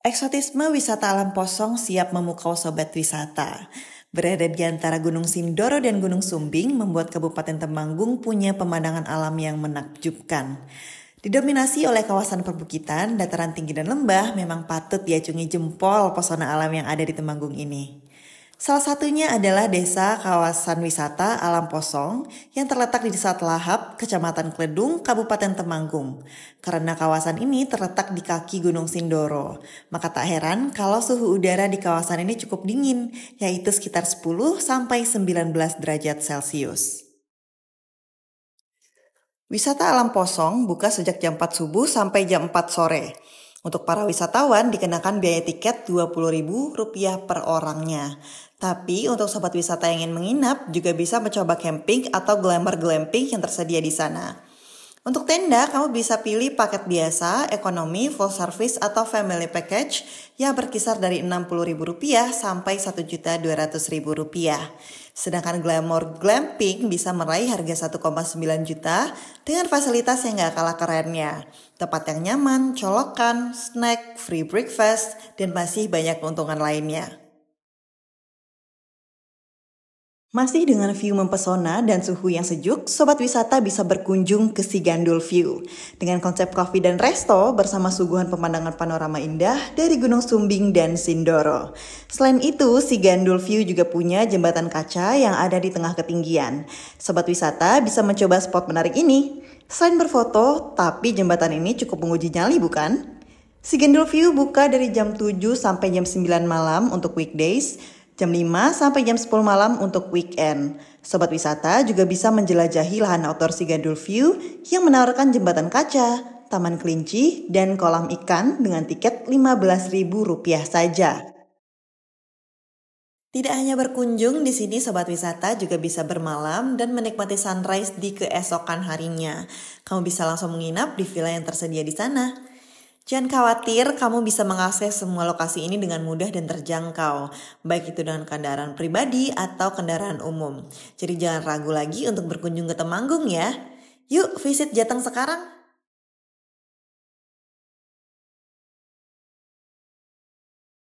Eksotisme wisata alam posong siap memukau sobat wisata. Berada di antara Gunung Sindoro dan Gunung Sumbing membuat Kabupaten Temanggung punya pemandangan alam yang menakjubkan. Didominasi oleh kawasan perbukitan, dataran tinggi dan lembah memang patut diacungi jempol pesona alam yang ada di Temanggung ini. Salah satunya adalah desa kawasan wisata Alam Posong yang terletak di Desa Telahap, Kecamatan Kledung, Kabupaten Temanggung. Karena kawasan ini terletak di kaki Gunung Sindoro, maka tak heran kalau suhu udara di kawasan ini cukup dingin, yaitu sekitar 10 sampai 19 derajat Celcius. Wisata Alam Posong buka sejak jam 4 subuh sampai jam 4 sore. Untuk para wisatawan dikenakan biaya tiket Rp20.000 per orangnya. Tapi untuk sobat wisata yang ingin menginap juga bisa mencoba camping atau glamour glamping yang tersedia di sana. Untuk tenda, kamu bisa pilih paket biasa, ekonomi, full service, atau family package yang berkisar dari Rp60.000 sampai Rp1.200.000. Sedangkan Glamour Glamping bisa meraih harga 1,9 juta dengan fasilitas yang gak kalah kerennya. Tempat yang nyaman, colokan, snack, free breakfast, dan masih banyak keuntungan lainnya. Masih dengan view mempesona dan suhu yang sejuk, sobat wisata bisa berkunjung ke Sigandul View. Dengan konsep kopi dan resto bersama suguhan pemandangan panorama indah dari Gunung Sumbing dan Sindoro. Selain itu, Sigandul View juga punya jembatan kaca yang ada di tengah ketinggian. Sobat wisata bisa mencoba spot menarik ini. Selain berfoto, tapi jembatan ini cukup menguji nyali bukan? Sigandul View buka dari jam 7 sampai jam 9 malam untuk weekdays, jam 5 sampai jam 10 malam untuk weekend. Sobat wisata juga bisa menjelajahi lahan outdoor Sigandul View yang menawarkan jembatan kaca, taman kelinci, dan kolam ikan dengan tiket Rp15.000 saja. Tidak hanya berkunjung, di sini sobat wisata juga bisa bermalam dan menikmati sunrise di keesokan harinya. Kamu bisa langsung menginap di villa yang tersedia di sana. Jangan khawatir, kamu bisa mengakses semua lokasi ini dengan mudah dan terjangkau, baik itu dengan kendaraan pribadi atau kendaraan umum. Jadi jangan ragu lagi untuk berkunjung ke Temanggung ya. Yuk visit Jateng sekarang!